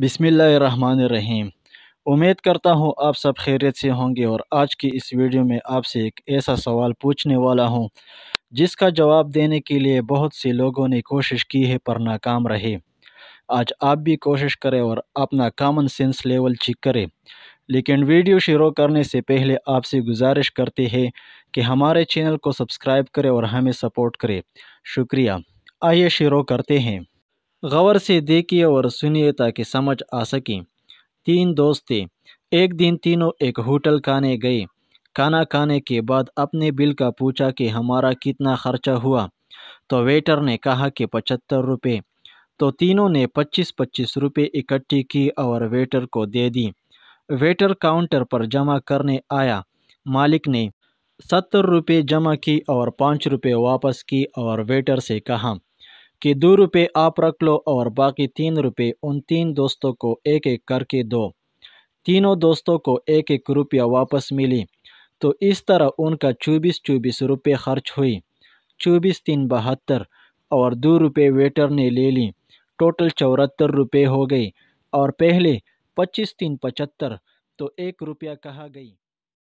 बिसमीम उम्मीद करता हूँ आप सब खैरियत से होंगे और आज की इस वीडियो में आपसे एक ऐसा सवाल पूछने वाला हूँ जिसका जवाब देने के लिए बहुत से लोगों ने कोशिश की है पर नाकाम रहे आज आप भी कोशिश करें और अपना कॉमन सेंस लेवल चेक करें लेकिन वीडियो शुरू करने से पहले आपसे गुजारिश करते हैं कि हमारे चैनल को सब्सक्राइब करें और हमें सपोर्ट करें शुक्रिया आइए शुरू करते हैं गौर से देखिए और सुनिए ताकि समझ आ सकें तीन दोस्त थे एक दिन तीनों एक होटल खाने गए खाना खाने के बाद अपने बिल का पूछा कि हमारा कितना खर्चा हुआ तो वेटर ने कहा कि पचहत्तर रुपये तो तीनों ने पच्चीस पच्चीस रुपये इकट्ठी की और वेटर को दे दी वेटर काउंटर पर जमा करने आया मालिक ने सत्तर रुपये जमा की और पाँच रुपये वापस की और वेटर से कहा कि दो रुपये आप रख लो और बाकी तीन रुपये उन तीन दोस्तों को एक एक करके दो तीनों दोस्तों को एक एक रुपया वापस मिली तो इस तरह उनका चौबीस चौबीस रुपये खर्च हुई चौबीस तीन बहत्तर और दो रुपये वेटर ने ले ली टोटल चौहत्तर रुपये हो गई और पहले पच्चीस तीन पचहत्तर तो एक रुपया कहा गई